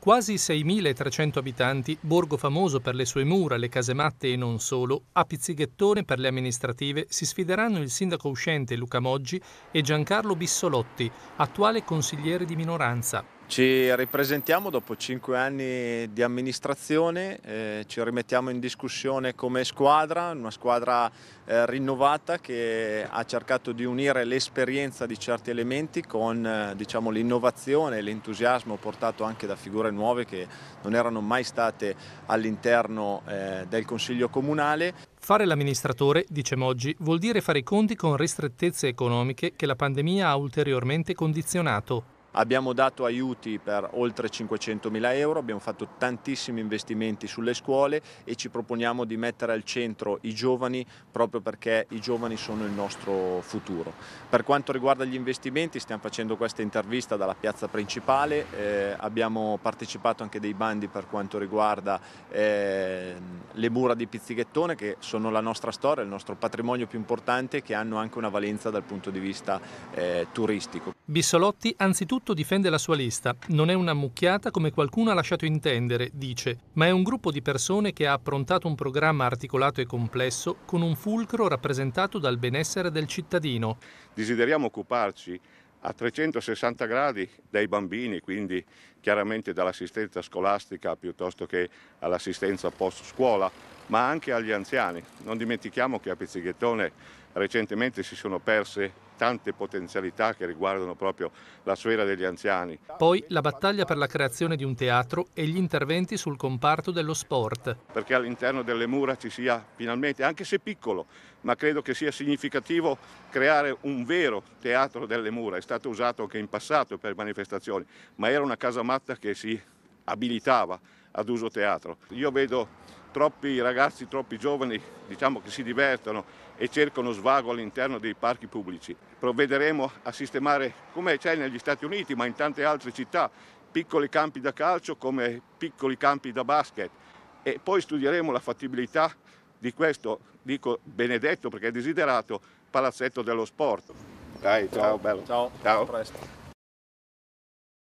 Quasi 6.300 abitanti, borgo famoso per le sue mura, le case matte e non solo, a Pizzighettone per le amministrative si sfideranno il sindaco uscente Luca Moggi e Giancarlo Bissolotti, attuale consigliere di minoranza. Ci ripresentiamo dopo cinque anni di amministrazione, eh, ci rimettiamo in discussione come squadra, una squadra eh, rinnovata che ha cercato di unire l'esperienza di certi elementi con eh, diciamo, l'innovazione e l'entusiasmo portato anche da figure nuove che non erano mai state all'interno eh, del Consiglio Comunale. Fare l'amministratore, dice Moggi, vuol dire fare i conti con ristrettezze economiche che la pandemia ha ulteriormente condizionato. Abbiamo dato aiuti per oltre 500 mila euro, abbiamo fatto tantissimi investimenti sulle scuole e ci proponiamo di mettere al centro i giovani proprio perché i giovani sono il nostro futuro. Per quanto riguarda gli investimenti stiamo facendo questa intervista dalla piazza principale, eh, abbiamo partecipato anche dei bandi per quanto riguarda eh, le mura di Pizzighettone che sono la nostra storia, il nostro patrimonio più importante che hanno anche una valenza dal punto di vista eh, turistico. Bissolotti anzitutto difende la sua lista. Non è una mucchiata come qualcuno ha lasciato intendere, dice, ma è un gruppo di persone che ha approntato un programma articolato e complesso con un fulcro rappresentato dal benessere del cittadino. Desideriamo occuparci a 360 gradi dei bambini, quindi chiaramente dall'assistenza scolastica piuttosto che all'assistenza post scuola, ma anche agli anziani. Non dimentichiamo che a Pizzighettone recentemente si sono perse tante potenzialità che riguardano proprio la sfera degli anziani. Poi la battaglia per la creazione di un teatro e gli interventi sul comparto dello sport. Perché all'interno delle mura ci sia finalmente, anche se piccolo, ma credo che sia significativo creare un vero teatro delle mura. È stato usato anche in passato per manifestazioni, ma era una casa matta che si abilitava ad uso teatro. Io vedo troppi ragazzi, troppi giovani diciamo che si divertono e cercano svago all'interno dei parchi pubblici. Provvederemo a sistemare, come c'è negli Stati Uniti ma in tante altre città, piccoli campi da calcio come piccoli campi da basket e poi studieremo la fattibilità di questo, dico benedetto perché è desiderato, palazzetto dello sport. Dai, ciao, ciao bello. Ciao, ciao.